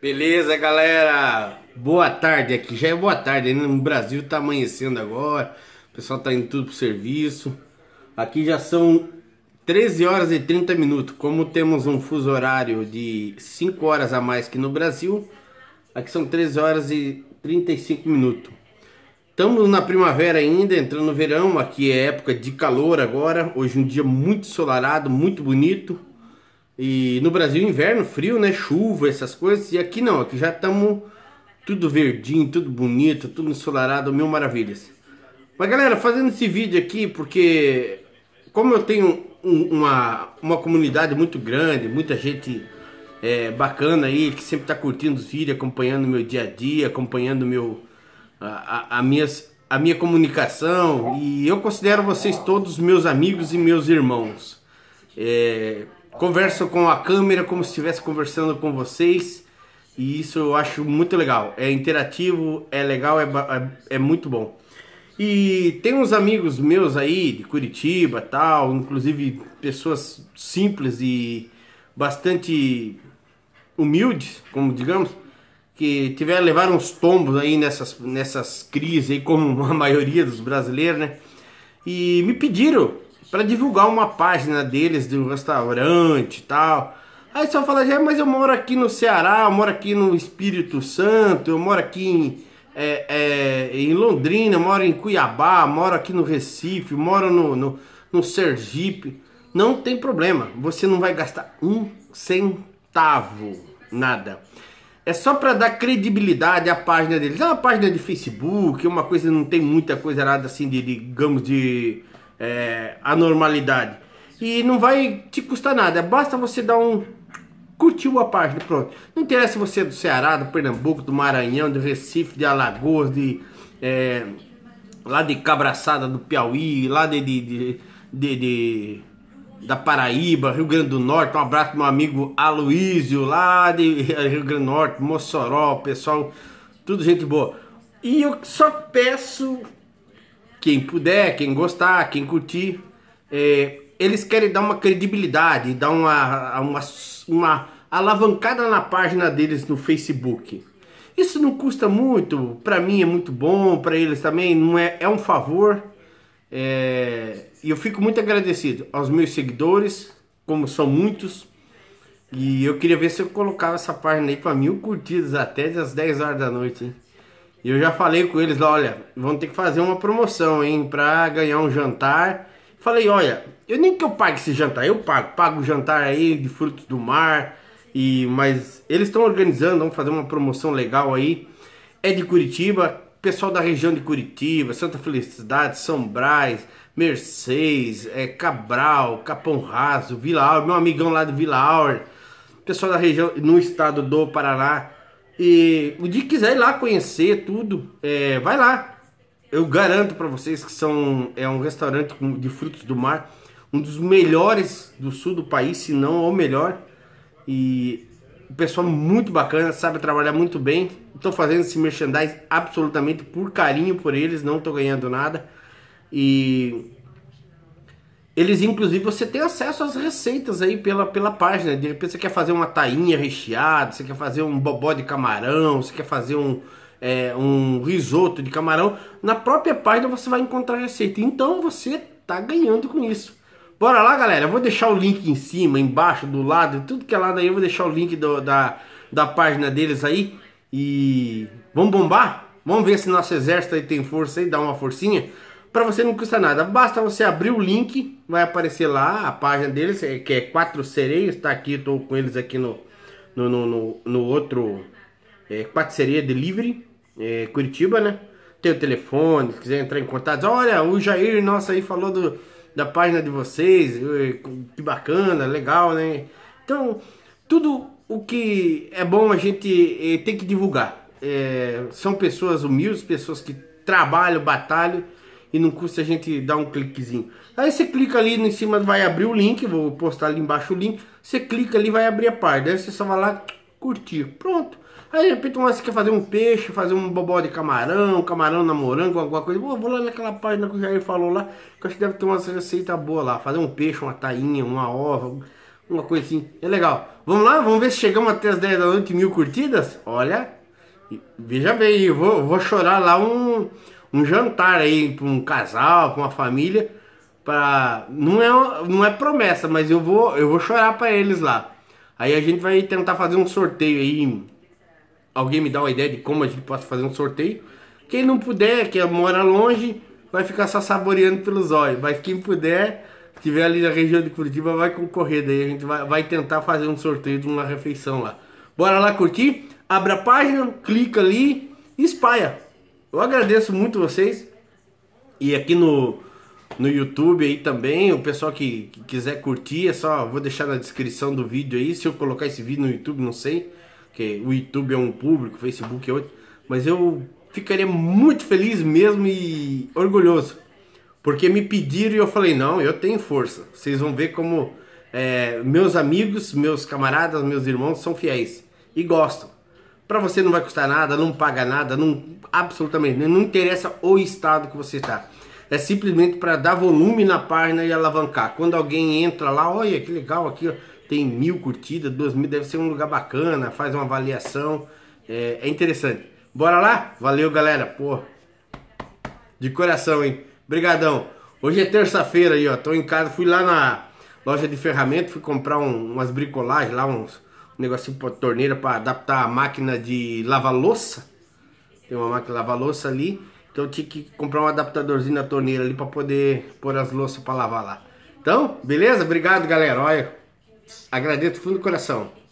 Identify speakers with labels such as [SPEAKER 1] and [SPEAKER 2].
[SPEAKER 1] Beleza, galera? Boa tarde aqui. Já é boa tarde. No né? Brasil tá amanhecendo agora. O pessoal tá indo tudo pro serviço. Aqui já são 13 horas e 30 minutos. Como temos um fuso horário de 5 horas a mais que no Brasil, aqui são 13 horas e 35 minutos. Estamos na primavera ainda, entrando no verão. Aqui é época de calor agora. Hoje um dia muito solarado, muito bonito. E no Brasil, inverno, frio, né? Chuva, essas coisas. E aqui não, aqui já estamos tudo verdinho, tudo bonito, tudo ensolarado, mil maravilhas. Mas galera, fazendo esse vídeo aqui porque como eu tenho um, uma, uma comunidade muito grande, muita gente é, bacana aí que sempre está curtindo os vídeos, acompanhando meu dia a dia, acompanhando meu a, a, a, minhas, a minha comunicação e eu considero vocês todos meus amigos e meus irmãos. É, converso com a câmera como se estivesse conversando com vocês. E isso eu acho muito legal. É interativo, é legal, é, é, é muito bom. E tem uns amigos meus aí de Curitiba tal, inclusive pessoas simples e bastante humildes, como digamos, que tiveram levar uns tombos aí nessas, nessas crises aí, como a maioria dos brasileiros, né? E me pediram para divulgar uma página deles de um restaurante e tal. Aí só fala, já, é, mas eu moro aqui no Ceará, eu moro aqui no Espírito Santo, eu moro aqui em, é, é, em Londrina, eu moro em Cuiabá, eu moro aqui no Recife, eu moro no, no, no Sergipe. Não tem problema, você não vai gastar um centavo, nada. É só para dar credibilidade à página deles. É uma página de Facebook, uma coisa não tem muita coisa nada assim de, digamos, de é, a normalidade. E não vai te custar nada, basta você dar um. Curtiu a página, pronto. Não interessa se você é do Ceará, do Pernambuco, do Maranhão, do Recife, de Alagoas, de. É, lá de Cabraçada, do Piauí, lá de, de, de, de, de da Paraíba, Rio Grande do Norte. Um abraço pro meu amigo Aloísio, lá de Rio Grande do Norte, Mossoró, pessoal, tudo gente boa. E eu só peço quem puder, quem gostar, quem curtir. É, eles querem dar uma credibilidade, dar uma, uma, uma alavancada na página deles no Facebook. Isso não custa muito, para mim é muito bom, para eles também não é, é um favor. É, e eu fico muito agradecido aos meus seguidores, como são muitos. E eu queria ver se eu colocava essa página aí para mil curtidas até as 10 horas da noite, hein? E eu já falei com eles olha, vão ter que fazer uma promoção, hein, pra ganhar um jantar. Falei, olha, eu nem que eu pague esse jantar, eu pago, pago o jantar aí de frutos do mar. E mas eles estão organizando, vão fazer uma promoção legal aí. É de Curitiba, pessoal da região de Curitiba, Santa Felicidade, São Brás, Mercedes, é, Cabral, Capão Raso, Vila Aure, meu amigão lá do Vila Aure, pessoal da região no estado do Paraná e o dia que quiser ir lá conhecer tudo, é, vai lá. Eu garanto para vocês que são, é um restaurante de frutos do mar, um dos melhores do sul do país, se não o melhor. E o pessoal é muito bacana, sabe trabalhar muito bem. Estou fazendo esse merchandise absolutamente por carinho por eles, não estou ganhando nada. E eles, inclusive, você tem acesso às receitas aí pela, pela página. De repente você quer fazer uma tainha recheada, você quer fazer um bobó de camarão, você quer fazer um, é, um risoto de camarão. Na própria página você vai encontrar a receita. Então você tá ganhando com isso. Bora lá, galera. Eu vou deixar o link em cima, embaixo, do lado, tudo que é lado aí Eu vou deixar o link do, da, da página deles aí. E vamos bombar? Vamos ver se nosso exército aí tem força e dá uma forcinha. Para você não custa nada. Basta você abrir o link vai aparecer lá a página deles, é, que é Quatro Sereias, tá aqui, estou com eles aqui no, no, no, no, no outro é, Quatro Sereias Delivery, é, Curitiba, né? Tem o telefone, se quiser entrar em contato, olha, o Jair nosso aí falou do, da página de vocês, é, que bacana, legal, né? Então, tudo o que é bom a gente é, tem que divulgar. É, são pessoas humildes, pessoas que trabalham, batalham e não custa a gente dar um cliquezinho. Aí você clica ali em cima, vai abrir o link, vou postar ali embaixo o link. Você clica ali, vai abrir a parte. Aí você só vai lá curtir. Pronto. Aí de repente você quer fazer um peixe, fazer um bobó de camarão, camarão na morango, alguma coisa. vou vou lá naquela página que o Jair falou lá, que acho que deve ter uma receita boa lá. Fazer um peixe, uma tainha, uma ova, uma coisinha assim. É legal. Vamos lá? Vamos ver se chegamos até as 10 da noite, mil curtidas? Olha, veja bem, eu vou, vou chorar lá um um jantar aí para um casal, para uma família, para não é não é promessa, mas eu vou eu vou chorar para eles lá. Aí a gente vai tentar fazer um sorteio aí. Alguém me dá uma ideia de como a gente pode fazer um sorteio. Quem não puder, que mora longe, vai ficar só saboreando pelos olhos. Mas quem puder, tiver ali na região de Curitiba, vai concorrer. Daí a gente vai, vai tentar fazer um sorteio de uma refeição lá. Bora lá curtir? Abra a página, clica ali e espalha eu agradeço muito vocês. E aqui no, no YouTube aí também, o pessoal que, que, quiser curtir, é só vou deixar na descrição do vídeo aí. Se eu colocar esse vídeo no YouTube, não sei, que o YouTube é um público, o Facebook é outro, mas eu ficaria muito feliz mesmo e orgulhoso. Porque me pediram e eu falei, não, eu tenho força. Vocês vão ver como é, meus amigos, meus camaradas, meus irmãos são fiéis e gostam. Para você não vai custar nada, não paga nada, não absolutamente, não interessa o estado que você está. É simplesmente para dar volume na página e alavancar. Quando alguém entra lá, olha que legal aqui, ó, tem mil curtidas, duas mil, deve ser um lugar bacana, faz uma avaliação, é, é interessante. Bora lá? Valeu, galera, pô, de coração, hein? Brigadão. Hoje é terça-feira aí, ó, tô em casa, fui lá na loja de ferramentas, fui comprar um, umas bricolagens lá, uns um negocinho pra torneira para adaptar a máquina de lavar louça. Tem uma máquina de lavar louça ali. Então eu tinha que comprar um adaptadorzinho na torneira ali para poder pôr as louças para lavar lá. Então, beleza? Obrigado, galera. Olha, agradeço do fundo do coração.